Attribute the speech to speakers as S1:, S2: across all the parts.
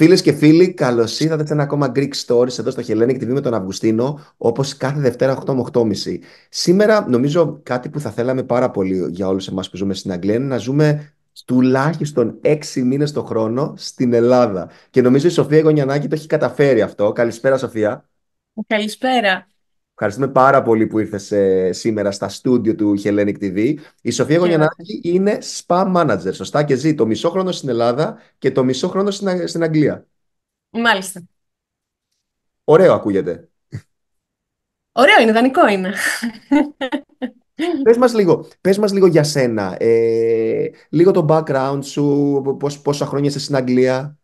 S1: Φίλες και φίλοι, καλώς ήρθατε σε ένα ακόμα Greek Stories εδώ στο Hellenic TV με τον Αυγουστίνο, όπως κάθε Δευτέρα 8 με 8.30. Σήμερα, νομίζω κάτι που θα θέλαμε πάρα πολύ για όλους εμάς που ζούμε στην Αγγλία είναι να ζούμε τουλάχιστον 6 μήνες το χρόνο στην Ελλάδα. Και νομίζω η Σοφία Γωνιανάκη το έχει καταφέρει αυτό. Καλησπέρα, Σοφία.
S2: Καλησπέρα.
S1: Ευχαριστούμε πάρα πολύ που ήρθες ε, σήμερα στα στούντιο του Hellenic TV. Η Σοφία Γωνιανάκη είναι spa manager. Σωστά και ζει το μισό χρόνο στην Ελλάδα και το μισό χρόνο στην Αγγλία. Μάλιστα. Ωραίο ακούγεται.
S2: Ωραίο είναι, ιδανικό. είναι.
S1: Πες μας λίγο, πες μας λίγο για σένα. Ε, λίγο το background σου, πόσα χρόνια είσαι στην Αγγλία.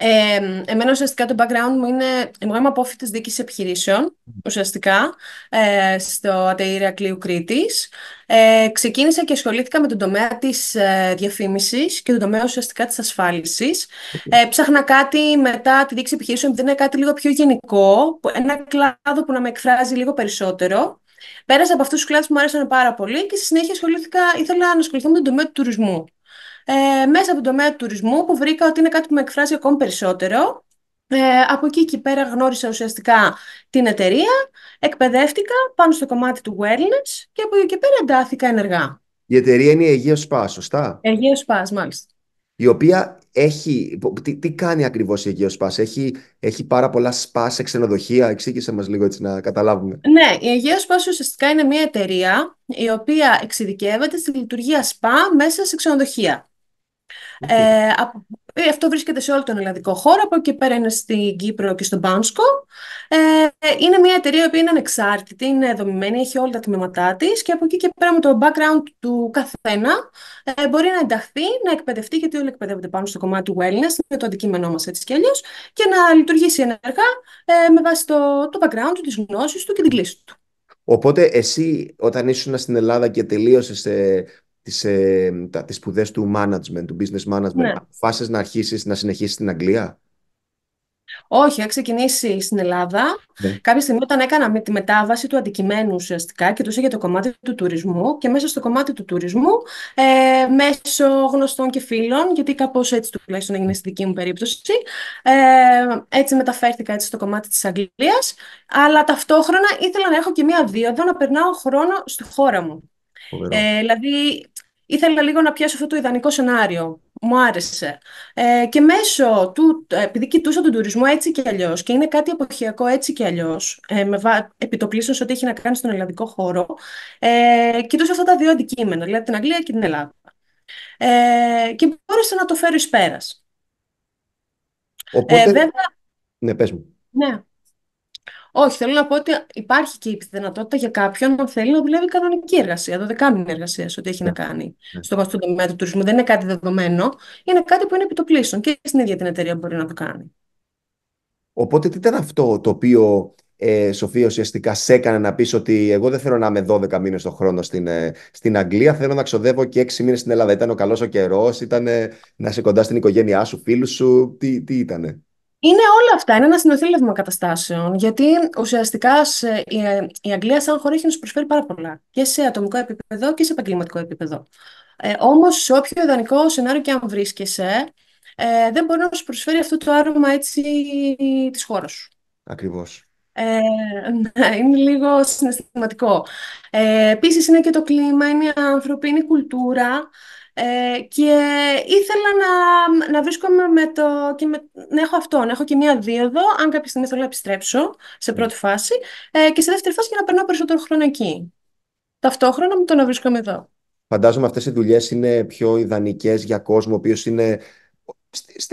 S2: Ε, εμένα ουσιαστικά το background μου είναι, εγώ είμαι απόφοιτης διοίκησης επιχειρήσεων, ουσιαστικά, ε, στο Ατεΐρα Κλείου Κρήτης. Ε, ξεκίνησα και ασχολήθηκα με τον τομέα της ε, διαφήμισης και τον τομέα ουσιαστικά της ασφάλισης. Ε, ψάχνα κάτι μετά τη διοίκηση επιχειρήσεων, επειδή είναι κάτι λίγο πιο γενικό, ένα κλάδο που να με εκφράζει λίγο περισσότερο. Πέρασα από αυτούς τους κλάδους που μου άρεσαν πάρα πολύ και στη συνέχεια ασχολήθηκα, ήθελα να ασχοληθώ με τον τομέα του τουρισμού ε, μέσα από τον τομέα του τουρισμού που βρήκα ότι είναι κάτι που με εκφράζει ακόμη περισσότερο. Ε, από εκεί και πέρα γνώρισα ουσιαστικά την εταιρεία, εκπαιδεύτηκα πάνω στο κομμάτι του wellness και από εκεί και πέρα εντάθηκα ενεργά.
S1: Η εταιρεία είναι η Αιγαίο ΣΠΑ, σωστά. Αιγαίο
S2: ΣΠΑ. μάλιστα.
S1: Η οποία έχει. Τι, τι κάνει ακριβώς η Αιγαίο ΣΠΑ, έχει, έχει πάρα πολλά ΣΠΑ σε ξενοδοχεία. Εξήγησε μας λίγο έτσι να καταλάβουμε.
S2: Ναι, η Αιγαίο σπα ουσιαστικά είναι μια εταιρεία η οποία εξειδικεύεται στη λειτουργία σπα μέσα σε ξενοδοχεία. Ε, ε, αυτό βρίσκεται σε όλο τον ελληνικό χώρο, από εκεί πέρα είναι στην Κύπρο και στον Πάνσκο. Ε, είναι μια εταιρεία που είναι ανεξάρτητη, είναι δομημένη, έχει όλα τα τμήματά της και από εκεί και πέρα με το background του καθένα ε, μπορεί να ενταχθεί, να εκπαιδευτεί, γιατί όλοι εκπαιδεύονται πάνω στο κομμάτι του wellness, με το αντικείμενό μας έτσι κι αλλιώς, και να λειτουργήσει ενεργά ε, με βάση το, το background του, τις γνώσεις του και την κλίση του.
S1: Οπότε εσύ όταν ήσουν στην Ελλάδα και τελείωσες ε, τις, ε, τα, τις σπουδές του management, του business management, ναι. αποφάσισες να αρχίσεις να συνεχίσεις στην Αγγλία.
S2: Όχι, έχω ξεκινήσει στην Ελλάδα. Ναι. Κάποια στιγμή όταν έκανα με τη μετάβαση του αντικειμένου ουσιαστικά και τόσο για το κομμάτι του τουρισμού και μέσα στο κομμάτι του τουρισμού ε, μέσω γνωστών και φίλων, γιατί κάπως έτσι τουλάχιστον έγινε στη δική μου περίπτωση, ε, έτσι μεταφέρθηκα έτσι στο κομμάτι της Αγγλίας, αλλά ταυτόχρονα ήθελα να έχω και μία δίωδο να περνάω χρόνο στη χώρα μου. Ε, δηλαδή, ήθελα λίγο να πιάσω αυτό το ιδανικό σενάριο. Μου άρεσε. Ε, και μέσω του, ε, επειδή κοιτούσα τον τουρισμό έτσι και αλλιώς και είναι κάτι εποχιακό έτσι και αλλιώς, ε, με βα... ό,τι έχει να κάνει στον ελληνικό χώρο, ε, κοιτούσα αυτά τα δύο αντικείμενα, δηλαδή την Αγγλία και την Ελλάδα. Ε, και μπόρεσα να το φέρω εις πέρας.
S1: Ε, Οπότε... Ε, βέβαια... Ναι, πες μου.
S2: Ναι. Όχι, θέλω να πω ότι υπάρχει και η δυνατότητα για κάποιον να θέλει να δουλεύει κανονική εργασία, μήνε εργασία, ό,τι έχει να ναι. κάνει ναι. στο βαστό τομέα του τουρισμού. Δεν είναι κάτι δεδομένο, είναι κάτι που είναι πλήσον και στην ίδια την εταιρεία μπορεί να το κάνει.
S1: Οπότε τι ήταν αυτό το οποίο ε, Σοφία ουσιαστικά σε έκανε να πεις ότι εγώ δεν θέλω να είμαι 12 μήνες το χρόνο στην, ε, στην Αγγλία, θέλω να ξοδεύω και 6 μήνες στην Ελλάδα. Ήταν ο καλός ο καιρός, ήταν να είσαι κοντά στην οικογένειά σου, φίλους σου, τι, τι ήτανε.
S2: Είναι όλα αυτά. Είναι ένα συνοθήλευμα καταστάσεων. Γιατί ουσιαστικά σε, η, Αγγλία, σαν χώρα, έχει να σου προσφέρει πάρα πολλά. Και σε ατομικό επίπεδο και σε επαγγελματικό επίπεδο. Ε, Όμως, σε όποιο ιδανικό σενάριο και αν βρίσκεσαι, ε, δεν μπορεί να σου προσφέρει αυτό το άρωμα της χώρας σου. Ακριβώς. Ε, ναι, είναι λίγο συναισθηματικό. Ε, Επίσης, είναι και το κλίμα, είναι οι άνθρωποι, είναι η κουλτούρα. Ε, και ήθελα να, να βρίσκομαι με το. Και με, να έχω αυτό, να έχω και μία δίωδο, αν κάποια στιγμή θέλω να επιστρέψω σε ναι. πρώτη φάση, ε, και σε δεύτερη φάση για να περνάω περισσότερο χρόνο εκεί. Ταυτόχρονα με το να βρίσκομαι εδώ.
S1: Φαντάζομαι αυτές οι δουλειές είναι πιο ιδανικές για κόσμο, ο οποίος είναι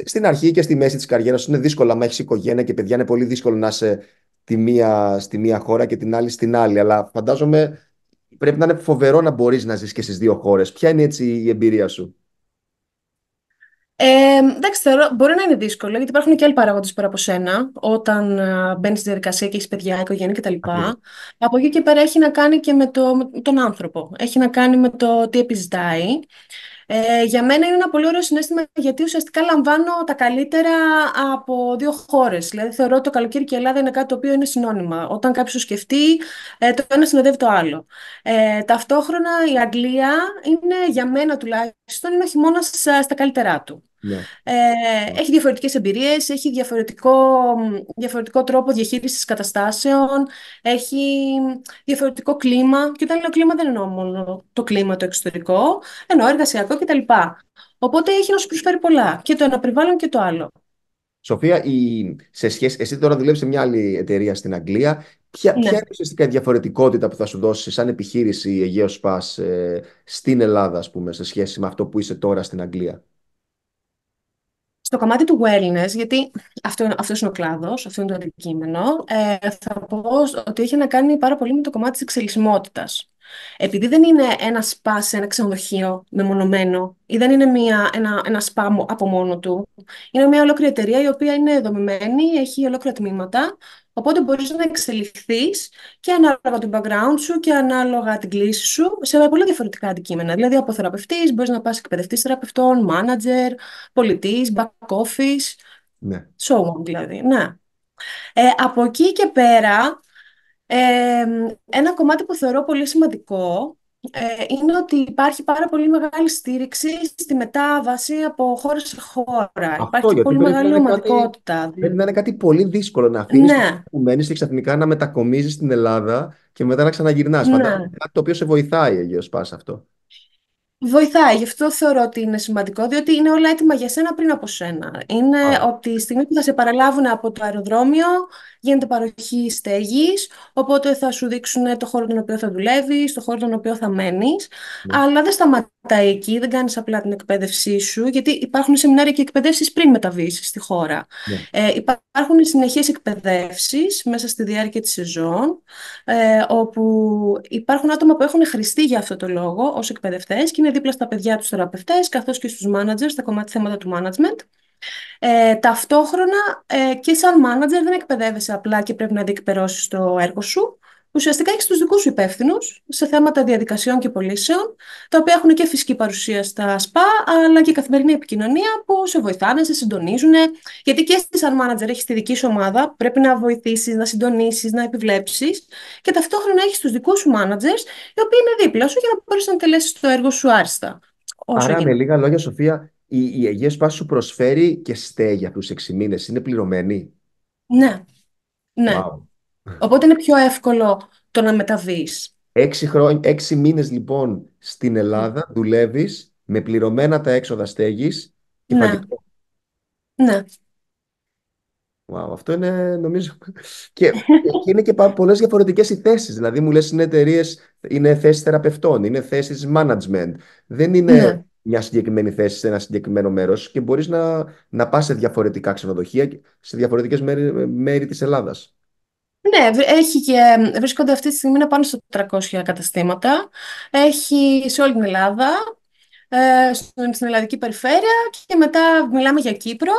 S1: στην αρχή και στη μέση της καριέρας, είναι δύσκολο να έχεις οικογένεια και παιδιά είναι πολύ δύσκολο να είσαι τη μία, στη μία χώρα και την άλλη στην άλλη αλλά φαντάζομαι πρέπει να είναι φοβερό να μπορείς να ζεις και στις δύο χώρες. Ποια είναι έτσι η εμπειρία σου?
S2: Ε, εντάξει, μπορεί να είναι δύσκολο γιατί υπάρχουν και άλλοι παράγοντες πέρα από σένα. Όταν μπαίνεις στη διαδικασία και έχεις παιδιά, οικογένεια κτλ. Από εκεί και πέρα έχει να κάνει και με, με τον άνθρωπο. Έχει να κάνει με το τι επιζητάει. Ε, για μένα είναι ένα πολύ ωραίο συνέστημα γιατί ουσιαστικά λαμβάνω τα καλύτερα από δύο χώρες. Δηλαδή, θεωρώ ότι το καλοκαίρι και η Ελλάδα είναι κάτι το οποίο είναι συνώνυμα. Όταν κάποιος σκεφτεί, ε, το ένα συνοδεύει το άλλο. Ε, ταυτόχρονα, η Αγγλία είναι για μένα τουλάχιστον είναι χειμώνας ε, στα καλύτερά του. Ναι. Ε, έχει διαφορετικές εμπειρίες, έχει διαφορετικό, διαφορετικό τρόπο διαχείρισης καταστάσεων, έχει διαφορετικό κλίμα. Και όταν λέω κλίμα δεν εννοώ μόνο το κλίμα το εξωτερικό, εννοώ εργασιακό κτλ. Οπότε έχει να σου προσφέρει πολλά, και το ένα περιβάλλον και το άλλο.
S1: Σοφία, η... σε σχέση... εσύ τώρα δουλεύεις σε μια άλλη εταιρεία στην Αγγλία. Ποια, ναι. ποια είναι ουσιαστικά η διαφορετικότητα που θα σου δώσει σαν επιχείρηση η Αιγαίο Πας ε, στην Ελλάδα, ας πούμε, σε σχέση με αυτό που είσαι τώρα στην Αγγλία.
S2: Στο κομμάτι του wellness, γιατί αυτό, αυτός είναι ο κλάδος, αυτό είναι το αντικείμενο, ε, θα πω ότι έχει να κάνει πάρα πολύ με το κομμάτι της εξελισμότητας. Επειδή δεν είναι ένα σπα σε ένα ξενοδοχείο μεμονωμένο ή δεν είναι μια, ένα, ένα σπα από μόνο του, είναι μια ολόκληρη εταιρεία η οποία είναι δομημένη, έχει ολόκληρα τμήματα, οπότε μπορείς να εξελιχθείς και ανάλογα το background σου και ανάλογα την κλίση σου σε πολύ διαφορετικά αντικείμενα. Δηλαδή από θεραπευτής μπορείς να πας εκπαιδευτής θεραπευτών, manager, πολιτής, back office, ναι. so δηλαδή, ναι. Ε, από εκεί και πέρα, ένα κομμάτι που θεωρώ πολύ σημαντικό ε, είναι ότι υπάρχει πάρα πολύ μεγάλη στήριξη στη μετάβαση από χώρα σε χώρα. υπάρχει πολύ μεγάλη ομαδικότητα.
S1: Πρέπει να είναι κάτι πολύ δύσκολο να αφήνεις ναι. που μένεις και ξαφνικά να μετακομίζεις στην Ελλάδα και μετά να ξαναγυρνάς. Ναι. κάτι το οποίο σε βοηθάει, Αγίος Πας αυτό.
S2: Βοηθάει, γι' αυτό θεωρώ ότι είναι σημαντικό, διότι είναι όλα έτοιμα για σένα πριν από σένα. Είναι ότι τη στιγμή που θα σε παραλάβουν από το αεροδρόμιο, γίνεται παροχή στέγης, οπότε θα σου δείξουν το χώρο τον οποίο θα δουλεύεις, το χώρο τον οποίο θα μένεις, ναι. αλλά δεν σταματάει εκεί, δεν κάνεις απλά την εκπαίδευσή σου, γιατί υπάρχουν σεμινάρια και εκπαιδεύσεις πριν μεταβεί στη χώρα. Ναι. Ε, υπάρχουν συνεχέ εκπαιδεύσεις μέσα στη διάρκεια της σεζόν, ε, όπου υπάρχουν άτομα που έχουν χρηστεί για αυτό το λόγο ως εκπαιδευτές και είναι δίπλα στα παιδιά τους θεραπευτές, καθώς και στους managers, στα κομμάτια θέματα του management. Ε, ταυτόχρονα ε, και σαν manager δεν εκπαιδεύεσαι απλά και πρέπει να διεκπαιρώσεις το έργο σου, ουσιαστικά έχεις τους δικούς σου υπεύθυνους σε θέματα διαδικασιών και πωλήσεων, τα οποία έχουν και φυσική παρουσία στα ΣΠΑ, αλλά και καθημερινή επικοινωνία που σε βοηθάνε, σε συντονίζουν. Γιατί και εσύ, σαν manager, έχεις τη δική σου ομάδα, πρέπει να βοηθήσεις, να συντονίσεις, να επιβλέψεις. Και ταυτόχρονα έχεις τους δικούς σου managers, οι οποίοι είναι δίπλα σου για να μπορείς να τελέσει το έργο σου άριστα. Άρα, με
S1: λίγα λόγια, Σοφία, η, η Αιγαία ΣΠΑ σου προσφέρει και στέγη αυτού του 6 μήνες. Είναι πληρωμένη.
S2: Ναι. Ναι. Οπότε είναι πιο εύκολο το να μεταβείς.
S1: Έξι, χρόνια, έξι μήνες λοιπόν στην Ελλάδα δουλεύεις με πληρωμένα τα έξοδα στέγης ναι. Ναι. Wow, αυτό είναι νομίζω. και είναι και πολλές διαφορετικές οι θέσεις. Δηλαδή, μου λες είναι εταιρείες, είναι θέσεις θεραπευτών, είναι θέσεις management. Δεν είναι ναι. μια συγκεκριμένη θέση σε ένα συγκεκριμένο μέρος και μπορείς να, να πας σε διαφορετικά ξενοδοχεία, σε διαφορετικές μέρη, μέρη της Ελλάδας.
S2: Ναι, έχει βρίσκονται αυτή τη στιγμή πάνω στα 300 καταστήματα. Έχει σε όλη την Ελλάδα, ε, στην ελλαδική περιφέρεια και μετά μιλάμε για Κύπρο,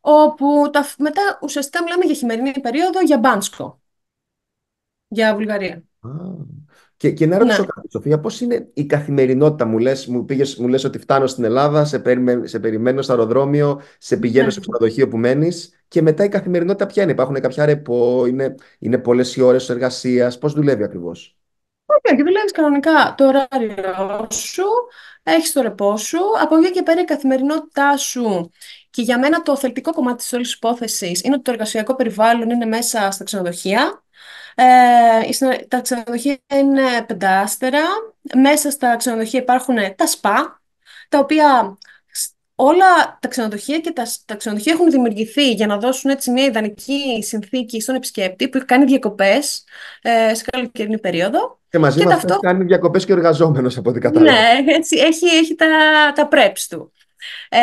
S2: όπου τα, μετά ουσιαστικά μιλάμε για χειμερινή περίοδο, για Μπάνσκο, για Βουλγαρία.
S1: Και, και να ρωτήσω Ναι. κάτι, Σοφία, πώς είναι η καθημερινότητα μου λες, μου, μου ότι φτάνω στην Ελλάδα, σε, περιμέ- σε περιμένω στο αεροδρόμιο, σε πηγαίνω Ναι. στο ξενοδοχείο που μένεις. Και μετά η καθημερινότητα ποια είναι, υπάρχουν κάποια ρεπό, είναι, είναι πολλές οι ώρες εργασίας, πώς δουλεύει ακριβώς.
S2: Ωραία και δουλεύεις κανονικά το ωράριό σου, έχεις το ρεπό σου. Από εκεί και πέρα η καθημερινότητά σου. Και για μένα το θελτικό κομμάτι της όλης υπόθεσης είναι ότι το εργασιακό περιβάλλον είναι μέσα στα ξενοδοχεία. Ε, τα ξενοδοχεία είναι πεντάστερα. Μέσα στα ξενοδοχεία υπάρχουν τα σπα, τα οποία όλα τα ξενοδοχεία και τα, τα ξενοδοχεία έχουν δημιουργηθεί για να δώσουν έτσι μια ιδανική συνθήκη στον επισκέπτη που έχει κάνει διακοπές ε, σε καλοκαιρινή περίοδο. Και μαζί και αυτό
S1: κάνει διακοπές και εργαζόμενο από ό,τι κατάλαβα.
S2: Ναι, έτσι, έχει, έχει τα, τα του. Ε,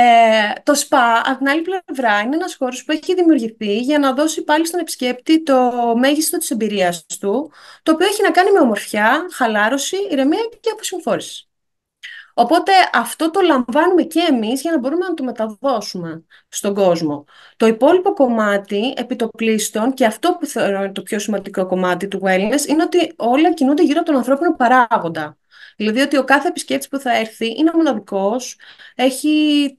S2: το ΣΠΑ, από την άλλη πλευρά, είναι ένας χώρος που έχει δημιουργηθεί για να δώσει πάλι στον επισκέπτη το μέγιστο της εμπειρίας του, το οποίο έχει να κάνει με ομορφιά, χαλάρωση, ηρεμία και αποσυμφόρηση. Οπότε αυτό το λαμβάνουμε και εμείς για να μπορούμε να το μεταδώσουμε στον κόσμο. Το υπόλοιπο κομμάτι, επί και αυτό που θεωρώ είναι το πιο σημαντικό κομμάτι του wellness, είναι ότι όλα κινούνται γύρω από τον ανθρώπινο παράγοντα. Δηλαδή ότι ο κάθε επισκέπτης που θα έρθει είναι μοναδικός, έχει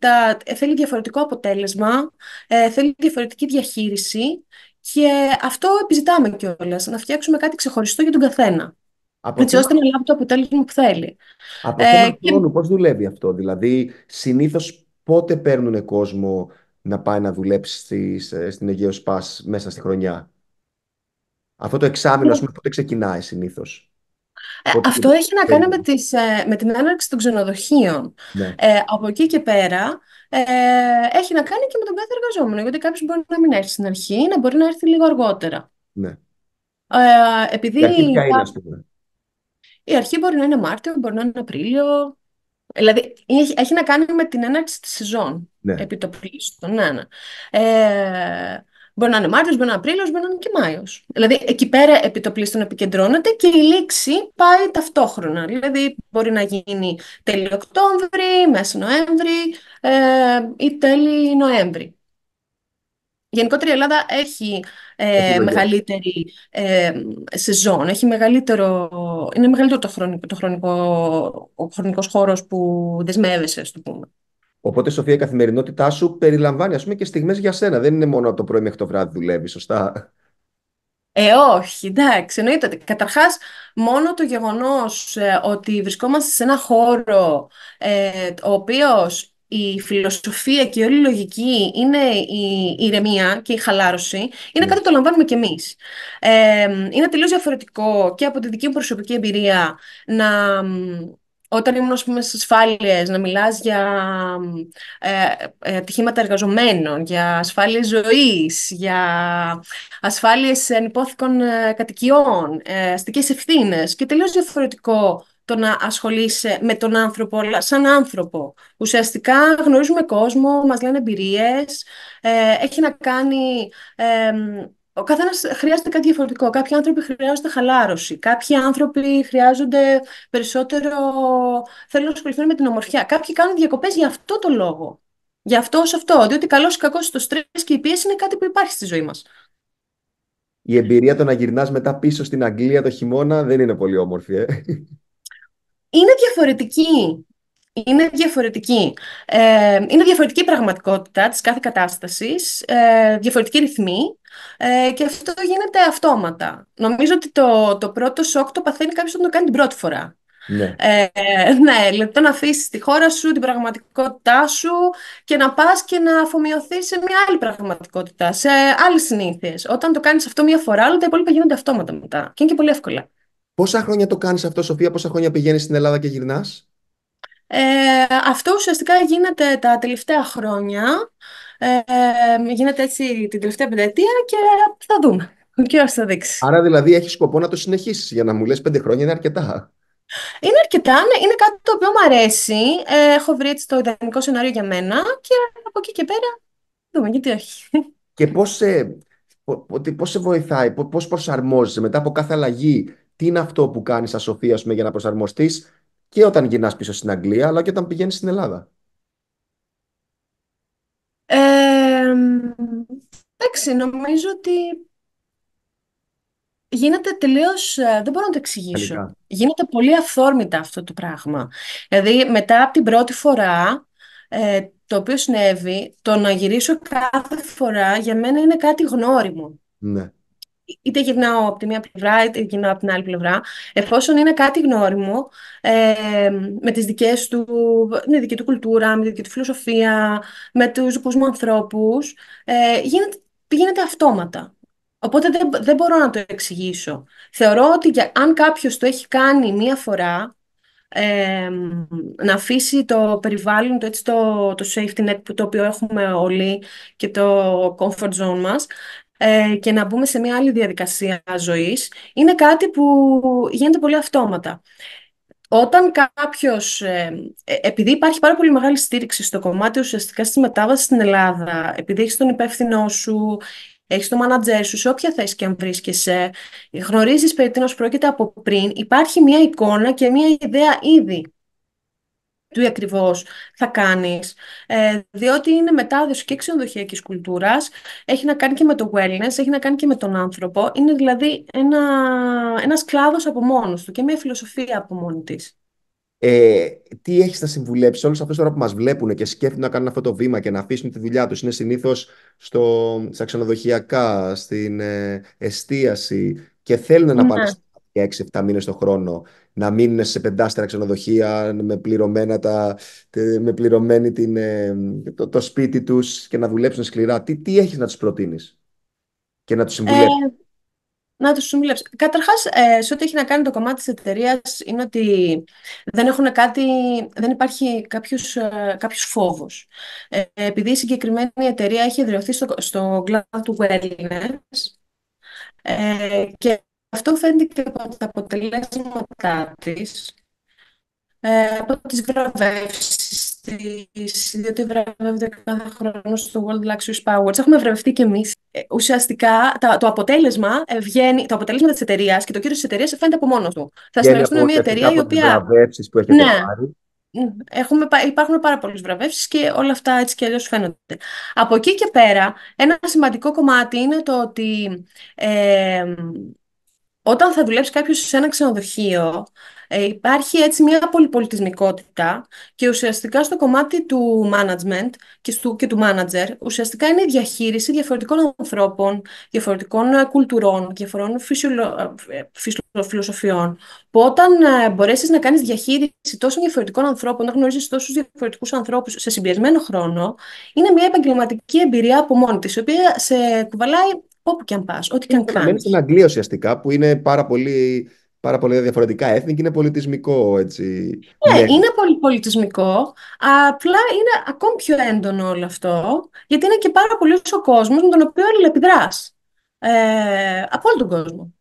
S2: τα... θέλει διαφορετικό αποτέλεσμα, ε, θέλει διαφορετική διαχείριση και αυτό επιζητάμε κιόλας, να φτιάξουμε κάτι
S1: ξεχωριστό για τον καθένα.
S2: Από έτσι ώστε να λάβει το αποτέλεσμα που θέλει.
S1: Από ε, τον και... χρόνο, δουλεύει αυτό. Δηλαδή, συνήθως πότε παίρνουν κόσμο να πάει να δουλέψει στην Αιγαίο Σπάς μέσα στη χρονιά. Αυτό το εξάμεινο, ας πούμε, πότε ξεκινάει συνήθως. Ε, αυτό έχει να κάνει με,
S2: τις, ε, με την έναρξη των ξενοδοχείων. Ναι. Ε, από εκεί και πέρα, ε, έχει να κάνει και με τον κάθε εργαζόμενο, γιατί κάποιος μπορεί να μην έρθει στην αρχή, να μπορεί να έρθει λίγο αργότερα. Ναι. Ε, επειδή... αρχή είναι, η αρχή μπορεί να είναι Μάρτιο, μπορεί να είναι Απρίλιο. Δηλαδή, έχει, έχει να κάνει με την έναρξη της σεζόν. Ναι. Επί το πλήστο, ναι, ναι. Ε, μπορεί να είναι Μάρτιος, μπορεί να είναι Απρίλιος, μπορεί να είναι και Μάιος. Δηλαδή, εκεί πέρα επί το πλήστο επικεντρώνεται και η λήξη πάει ταυτόχρονα. Δηλαδή, μπορεί να γίνει τέλειο Οκτώβρη, μέσα Νοέμβρη ε, ή τέλη Νοέμβρη. Γενικότερα η Ελλάδα έχει, ε, μεγαλύτερη ε, σεζόν, έχει μεγαλύτερο, είναι μεγαλύτερο το, χρονικό, το χρονικό, ο χρονικός χώρος
S1: που δεσμεύεσαι, ας το πούμε. Οπότε, Σοφία, η καθημερινότητά σου περιλαμβάνει ας πούμε, και στιγμές για σένα. Δεν είναι μόνο από το πρωί μέχρι το βράδυ δουλεύεις, σωστά.
S2: Ε, όχι, εντάξει, εννοείται. Καταρχάς, μόνο το γεγονός ε, ότι βρισκόμαστε σε ένα χώρο ε, ο οποίος η φιλοσοφία και όλη η λογική είναι η ηρεμία και η χαλάρωση, είναι ναι. κάτι που το λαμβάνουμε κι εμείς. Ε, είναι τελείως διαφορετικό και από τη δική μου προσωπική εμπειρία να, όταν ήμουν ας πούμε, στις ασφάλειες, να μιλάς για ε, ε, ατυχήματα εργαζομένων, για ασφάλειες ζωής, για ασφάλειες ανυπόθηκων ε, κατοικιών, ε, αστικές ευθύνες και τελείως διαφορετικό το να ασχολείσαι με τον άνθρωπο, αλλά σαν άνθρωπο. Ουσιαστικά γνωρίζουμε κόσμο, μας λένε εμπειρίες, ε, έχει να κάνει... Ε, ο καθένας χρειάζεται κάτι διαφορετικό. Κάποιοι άνθρωποι χρειάζονται χαλάρωση. Κάποιοι άνθρωποι χρειάζονται περισσότερο. Θέλουν να ασχοληθούν με την ομορφιά. Κάποιοι κάνουν διακοπές για αυτό το λόγο. Γι' αυτό ως αυτό. Διότι καλός ή κακός το στρε και η πίεση είναι κάτι που υπάρχει στη ζωή μας.
S1: Η εμπειρία το να γυρνάς μετά πίσω στην Αγγλία το χειμώνα δεν είναι πολύ όμορφη, ε
S2: είναι διαφορετική. Είναι διαφορετική. Ε, είναι διαφορετική η πραγματικότητα της κάθε κατάστασης, ε, διαφορετική ρυθμή ε, και αυτό γίνεται αυτόματα. Νομίζω ότι το, το πρώτο σοκ το παθαίνει κάποιος όταν το κάνει την πρώτη φορά. Ναι. Ε, ναι, δηλαδή να αφήσεις τη χώρα σου, την πραγματικότητά σου και να πας και να αφομοιωθείς σε μια άλλη πραγματικότητα, σε άλλες συνήθειες. Όταν το κάνεις αυτό μια φορά, όλα τα υπόλοιπα γίνονται αυτόματα μετά. Και είναι και πολύ εύκολα. Πόσα
S1: χρόνια το κάνεις αυτό, Σοφία, πόσα χρόνια πηγαίνεις στην Ελλάδα και γυρνάς?
S2: Ε, αυτό ουσιαστικά γίνεται τα τελευταία χρόνια. Ε, γίνεται έτσι την τελευταία πενταετία και θα δούμε.
S1: Ο θα δείξει. Άρα δηλαδή έχεις σκοπό να το συνεχίσεις για να μου λες πέντε χρόνια είναι αρκετά.
S2: Είναι αρκετά, ναι. Είναι κάτι το οποίο μου αρέσει. Ε, έχω βρει έτσι το ιδανικό σενάριο για μένα και από εκεί και πέρα δούμε γιατί
S1: όχι. Και πώς σε, πώς βοηθάει, πώς προσαρμόζεσαι μετά από κάθε αλλαγή τι είναι αυτό που κάνεις στα Σοφία για να προσαρμοστείς και όταν γυρνάς πίσω στην Αγγλία, αλλά και όταν πηγαίνεις στην Ελλάδα.
S2: εντάξει, νομίζω ότι γίνεται τελείως. Ε, δεν μπορώ να το εξηγήσω. Γίνεται πολύ αυθόρμητα αυτό το πράγμα. Δηλαδή, μετά από την πρώτη φορά, ε, το οποίο συνέβη, το να γυρίσω κάθε φορά για μένα είναι κάτι γνώριμο. Ναι είτε γυρνάω από τη μία πλευρά, είτε γυρνάω από την άλλη πλευρά. Εφόσον είναι κάτι γνώριμο, ε, με τις δικές του, με τη δική του κουλτούρα, με τη δική του φιλοσοφία, με τους δικούς μου ανθρώπους, ε, γίνεται, αυτόματα. Οπότε δεν, μπορώ να το εξηγήσω. Θεωρώ ότι για, αν κάποιος το έχει κάνει μία φορά, ε, να αφήσει το περιβάλλον, το, έτσι, το, το safety net που, το οποίο έχουμε όλοι και το comfort zone μας, ε, και να μπούμε σε μια άλλη διαδικασία ζωής, είναι κάτι που γίνεται πολύ αυτόματα. Όταν κάποιος, ε, ε, επειδή υπάρχει πάρα πολύ μεγάλη στήριξη στο κομμάτι ουσιαστικά στη μετάβαση στην Ελλάδα, επειδή έχεις τον υπεύθυνό σου, έχεις τον μανάτζερ σου, σε όποια θέση και αν βρίσκεσαι, γνωρίζεις περί τίνος πρόκειται από πριν, υπάρχει μια εικόνα και μια ιδέα ήδη τι ακριβώς θα κάνεις, Ε, διότι είναι μετάδοση και ξενοδοχειακής κουλτούρας, έχει να κάνει και με το wellness, έχει να κάνει και με τον άνθρωπο. Είναι δηλαδή ένα, ένας από μόνος του και μια φιλοσοφία από μόνη της.
S1: Ε, τι έχεις να συμβουλέψεις όλους αυτούς τώρα που μας βλέπουν και σκέφτονται να κάνουν αυτό το βήμα και να αφήσουν τη δουλειά τους. Είναι συνήθως στα ξενοδοχειακά, στην ε, εστίαση και θέλουν να ναι. 6-7 μήνες το χρόνο, να μείνουν σε πεντάστερα ξενοδοχεία με, πληρωμένα τα, με πληρωμένη την, ε, το, σπίτι τους και να δουλέψουν σκληρά. Τι, τι έχεις να τους προτείνεις και να τους συμβουλεύει.
S2: Ε, να τους συμβουλεύσει. Καταρχάς, ε, σε ό,τι έχει να κάνει το κομμάτι της εταιρείας, είναι ότι δεν έχουν κάτι, δεν υπάρχει κάποιος ε, φόβος. Ε, επειδή η συγκεκριμένη εταιρεία έχει εδραιωθεί στο, στο κλάδο του wellness, ε, και αυτό φαίνεται και από τα αποτελέσματά της, ε, από τις βραβεύσεις της, διότι βραβεύεται κάθε χρόνος στο World Luxury Powers. Έχουμε βραβευτεί και εμείς. Ε, ουσιαστικά το αποτέλεσμα ε, βγαίνει, το αποτέλεσμα της εταιρείας και το κύριο της εταιρείας φαίνεται από μόνος του. Θα συνεργαστούν μια εταιρεία η οποία... Βραβεύσεις
S1: που έχετε ναι. πάρει.
S2: Έχουμε, υπάρχουν πάρα πολλές βραβεύσεις και όλα αυτά έτσι και αλλιώς φαίνονται. Από εκεί και πέρα, ένα σημαντικό κομμάτι είναι το ότι ε, όταν θα δουλέψει κάποιος σε ένα ξενοδοχείο, ε, υπάρχει έτσι μια πολυπολιτισμικότητα και ουσιαστικά στο κομμάτι του management και, στο, και του manager, ουσιαστικά είναι η διαχείριση διαφορετικών ανθρώπων, διαφορετικών ε, κουλτουρών, διαφορετικών ε, φιλοσοφιών. Που όταν ε, να κάνεις διαχείριση τόσων διαφορετικών ανθρώπων, να γνωρίζεις τόσους διαφορετικούς ανθρώπους σε συμπιεσμένο χρόνο, είναι μια επαγγελματική εμπειρία από μόνη της η οποία σε κουβαλάει Όπου και αν πας, ό,τι και αν κάνει. Μένει στην
S1: Αγγλία ουσιαστικά, που είναι πάρα πολύ, διαφορετικά έθνη και είναι πολιτισμικό. Έτσι, ναι, είναι
S2: πολύ πολιτισμικό. Απλά είναι ακόμη πιο έντονο όλο αυτό, γιατί είναι και πάρα πολύ ο κόσμος με τον οποίο αλληλεπιδράς. Ε, από όλο τον κόσμο.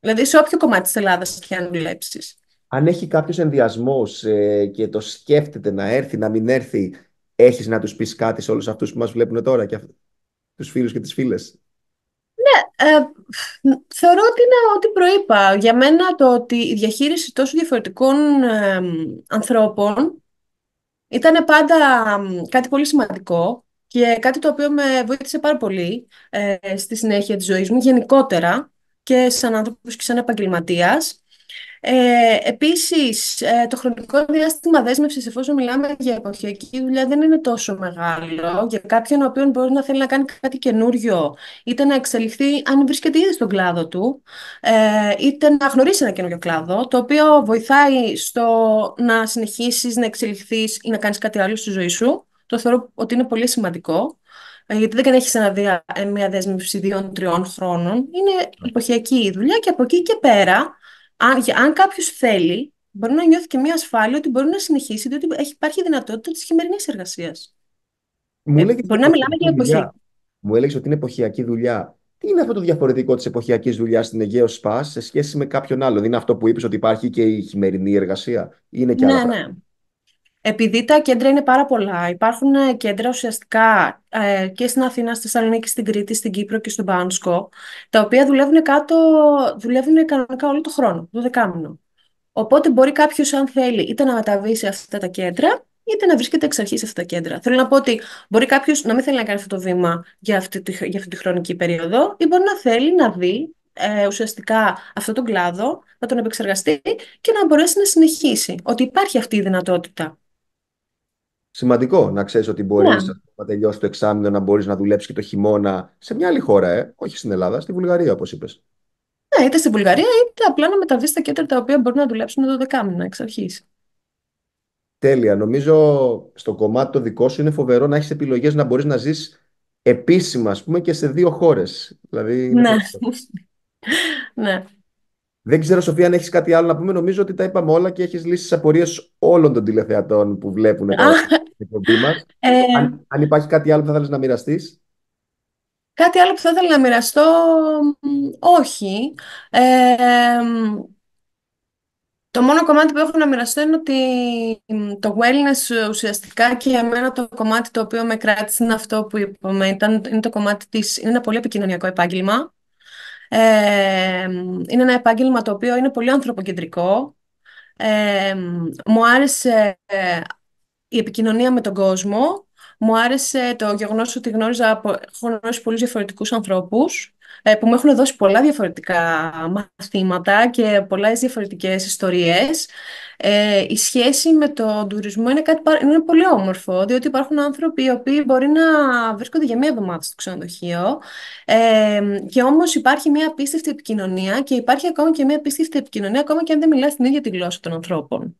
S2: Δηλαδή σε όποιο κομμάτι της Ελλάδας και αν δουλέψεις.
S1: Αν έχει κάποιος ενδιασμός ε, και το σκέφτεται να έρθει, να μην έρθει, έχεις να τους πεις κάτι σε όλους αυτούς που μας βλέπουν τώρα τους φίλους και τις φίλες.
S2: Ναι, ε, θεωρώ ότι είναι ό,τι προείπα. Για μένα το ότι η διαχείριση τόσο διαφορετικών ανθρώπων ήταν πάντα κάτι πολύ σημαντικό και κάτι το οποίο με βοήθησε πάρα πολύ ε, στη συνέχεια της ζωής μου γενικότερα και σαν άνθρωπος και σαν επαγγελματίας. Ε, επίσης, ε, το χρονικό διάστημα δέσμευσης, εφόσον μιλάμε για εποχιακή δουλειά, δεν είναι τόσο μεγάλο. Για κάποιον ο οποίος μπορεί να θέλει να κάνει κάτι καινούριο, είτε να εξελιχθεί αν βρίσκεται ήδη στον κλάδο του, ε, είτε να γνωρίσει ένα καινούριο κλάδο, το οποίο βοηθάει στο να συνεχίσεις να εξελιχθείς ή να κάνεις κάτι άλλο στη ζωή σου. Το θεωρώ ότι είναι πολύ σημαντικό. Ε, γιατί δεν έχεις ένα, ε, μια δέσμευση δύο-τριών χρόνων. Είναι ναι. εποχιακή η δουλειά και από εκεί και πέρα αν, αν κάποιος θέλει, μπορεί να νιώθει και μια ασφάλεια ότι μπορεί να συνεχίσει, διότι έχει, υπάρχει δυνατότητα της χειμερινής εργασίας. Ε, μπορεί να μιλάμε για εποχή.
S1: Μου έλεγες ότι είναι εποχιακή δουλειά. Τι είναι αυτό το διαφορετικό της εποχιακής δουλειάς στην Αιγαίο ΣΠΑ σε σχέση με κάποιον άλλον. Είναι αυτό που είπες ότι υπάρχει και η χειμερινή εργασία. Είναι και ναι, Ναι.
S2: Επειδή τα κέντρα είναι πάρα πολλά, υπάρχουν ε, κέντρα ουσιαστικά ε, και στην Αθήνα, στη Θεσσαλονίκη, στην Κρήτη, στην Κύπρο και στον Πάνσκο, τα οποία δουλεύουν, κάτω, δουλεύουν κανονικά όλο το χρόνο, το δεκάμινο. Οπότε μπορεί κάποιος, αν θέλει, είτε να μεταβεί σε αυτά τα κέντρα, είτε να βρίσκεται εξ αρχής σε αυτά τα κέντρα. Θέλω να πω ότι μπορεί κάποιος να μην θέλει να κάνει αυτό το βήμα για αυτή τη, για αυτή τη χρονική περίοδο, ή μπορεί να θέλει να δει ε, ουσιαστικά αυτόν τον κλάδο, να τον επεξεργαστεί και να μπορέσει να συνεχίσει. Ότι υπάρχει αυτή η δυνατότητα.
S1: Σημαντικό να ξέρεις ότι μπορείς να τελειώσει το εξάμεινο να μπορείς να δουλέψεις και το χειμώνα σε μια άλλη χώρα, ε? όχι στην Ελλάδα, στη Βουλγαρία, όπως είπες.
S2: Ναι, είτε στη Βουλγαρία, είτε απλά να μεταβείς στα κέντρα τα οποία μπορούν να δουλέψουν το δεκάμινο εξ αρχής.
S1: Τέλεια. Νομίζω στο κομμάτι το δικό σου είναι φοβερό να έχεις επιλογές να μπορείς να ζεις επίσημα, πούμε, και σε δύο χώρες. Δηλαδή, ναι. Δεν ξέρω, Σοφία, αν έχεις κάτι άλλο να πούμε. Νομίζω ότι τα είπαμε όλα και έχεις λύσει τις απορίες όλων των τηλεθεατών που βλέπουν την εκπομπή μας.
S2: Ε.
S1: αν, υπάρχει κάτι άλλο που θα θέλεις να μοιραστείς.
S2: Κάτι άλλο που θα ήθελα να μοιραστώ, όχι. Ε, το μόνο κομμάτι που έχω να μοιραστώ είναι ότι το wellness ουσιαστικά και για μένα το κομμάτι το οποίο με κράτησε είναι αυτό που είπαμε. Ήταν, είναι, το κομμάτι της, είναι ένα πολύ επικοινωνιακό επάγγελμα. Ε, είναι ένα επάγγελμα το οποίο είναι πολύ ανθρωποκεντρικό. Ε, μου άρεσε ε, η επικοινωνία με τον κόσμο. Μου άρεσε το γεγονός ότι γνώριζα, έχω πολλούς διαφορετικούς ανθρώπους. Ε, που μου έχουν δώσει πολλά διαφορετικά μαθήματα και πολλά διαφορετικές ιστορίες. Ε, η σχέση με τον τουρισμό είναι, κάτι, είναι πολύ όμορφο, διότι υπάρχουν άνθρωποι οι οποίοι μπορεί να βρίσκονται για μία εβδομάδα στο ξενοδοχείο ε, και όμως υπάρχει μία απίστευτη επικοινωνία και υπάρχει ακόμα και μία απίστευτη επικοινωνία ακόμα και αν δεν μιλάς την ίδια τη γλώσσα των ανθρώπων.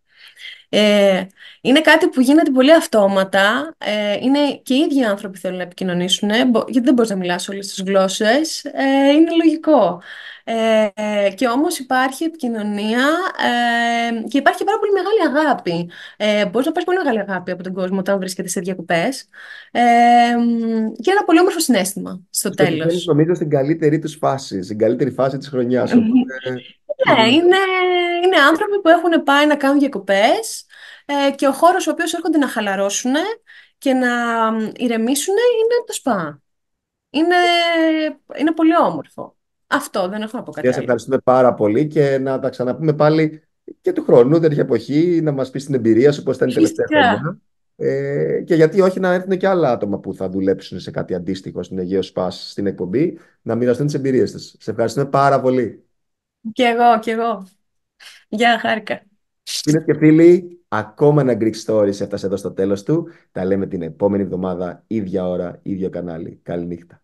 S2: Ε, είναι κάτι που γίνεται πολύ αυτόματα. Ε, είναι και οι ίδιοι άνθρωποι θέλουν να επικοινωνήσουν, ε, γιατί δεν μπορείς να μιλάς όλες τις γλώσσες. Ε, είναι λογικό. Ε, και όμως υπάρχει επικοινωνία ε, και υπάρχει πάρα πολύ μεγάλη αγάπη. Ε, μπορείς να πάρεις πολύ μεγάλη αγάπη από τον κόσμο όταν βρίσκεται σε διακοπές. Ε, και ένα πολύ όμορφο συνέστημα
S1: στο τέλος. Είναι νομίζω στην καλύτερη του φάση, στην καλύτερη φάση της χρονιάς.
S2: Ναι, ναι, είναι, είναι άνθρωποι που έχουν πάει να κάνουν διακοπές ε, και ο χώρος ο οποίος έρχονται να χαλαρώσουν και να ηρεμήσουν είναι το σπα. Είναι, είναι πολύ όμορφο. Αυτό, δεν έχω να πω κάτι Σε
S1: ευχαριστούμε πάρα πολύ και να τα ξαναπούμε πάλι και του χρόνου, τέτοια εποχή, να μας πεις την εμπειρία σου, πώς ήταν η τελευταία χρονιά. Ε, και γιατί όχι να έρθουν και άλλα άτομα που θα δουλέψουν σε κάτι αντίστοιχο στην Αιγαίο Σπάς στην εκπομπή, να μοιραστούν τις εμπειρίες τους. Σε ευχαριστούμε πάρα πολύ.
S2: Κι εγώ, κι εγώ. Γεια, χάρηκα.
S1: Φίλες και φίλοι, ακόμα ένα Greek Stories έφτασε εδώ στο τέλος του. Τα λέμε την επόμενη εβδομάδα, ίδια ώρα, ίδιο κανάλι. Καληνύχτα.